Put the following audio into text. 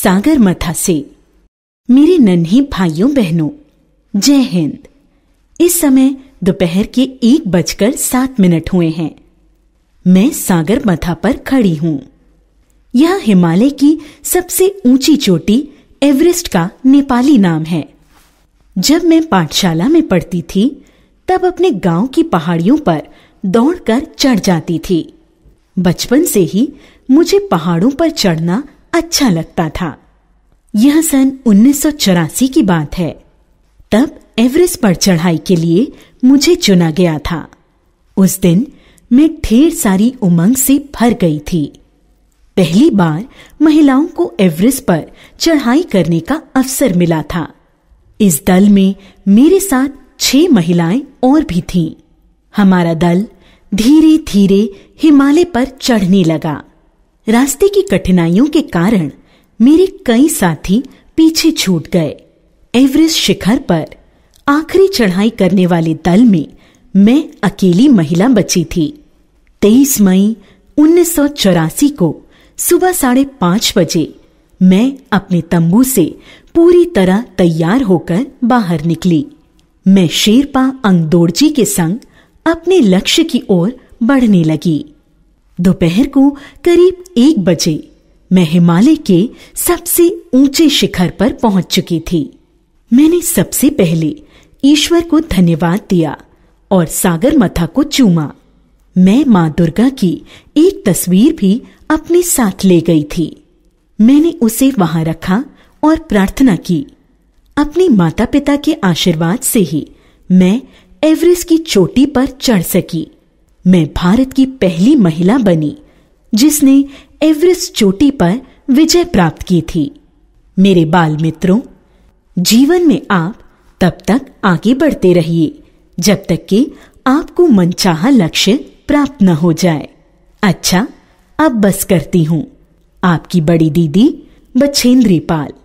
सागरमाथा से मेरे नन्हे भाइयों बहनों जय हिंद इस समय दोपहर के एक बजकर सात मिनट हुए हैं मैं सागरमाथा पर खड़ी हूँ यह हिमालय की सबसे ऊंची चोटी एवरेस्ट का नेपाली नाम है जब मैं पाठशाला में पढ़ती थी तब अपने गांव की पहाड़ियों पर दौड़कर चढ़ जाती थी बचपन से ही मुझे पहाड़ों पर चढ़ना अच्छा लगता था यह सन उन्नीस की बात है तब एवरेस्ट पर चढ़ाई के लिए मुझे चुना गया था उस दिन मैं ढेर सारी उमंग से भर गई थी पहली बार महिलाओं को एवरेस्ट पर चढ़ाई करने का अवसर मिला था इस दल में मेरे साथ छह महिलाएं और भी थीं। हमारा दल धीरे धीरे हिमालय पर चढ़ने लगा रास्ते की कठिनाइयों के कारण मेरे कई साथी पीछे छूट गए एवरेस्ट शिखर पर आखिरी चढ़ाई करने वाले दल में मैं अकेली महिला बची थी 23 मई उन्नीस को सुबह साढ़े पांच बजे मैं अपने तंबू से पूरी तरह तैयार होकर बाहर निकली मैं शेरपा अंगदोड़जी के संग अपने लक्ष्य की ओर बढ़ने लगी दोपहर को करीब एक बजे मैं हिमालय के सबसे ऊंचे शिखर पर पहुंच चुकी थी मैंने सबसे पहले ईश्वर को धन्यवाद दिया और सागर मथा को चूमा मैं माँ दुर्गा की एक तस्वीर भी अपने साथ ले गई थी मैंने उसे वहां रखा और प्रार्थना की अपने माता पिता के आशीर्वाद से ही मैं एवरेस्ट की चोटी पर चढ़ सकी मैं भारत की पहली महिला बनी जिसने एवरेस्ट चोटी पर विजय प्राप्त की थी मेरे बाल मित्रों जीवन में आप तब तक आगे बढ़ते रहिए जब तक कि आपको मनचाहा लक्ष्य प्राप्त न हो जाए अच्छा अब बस करती हूँ आपकी बड़ी दीदी बछेंद्री पाल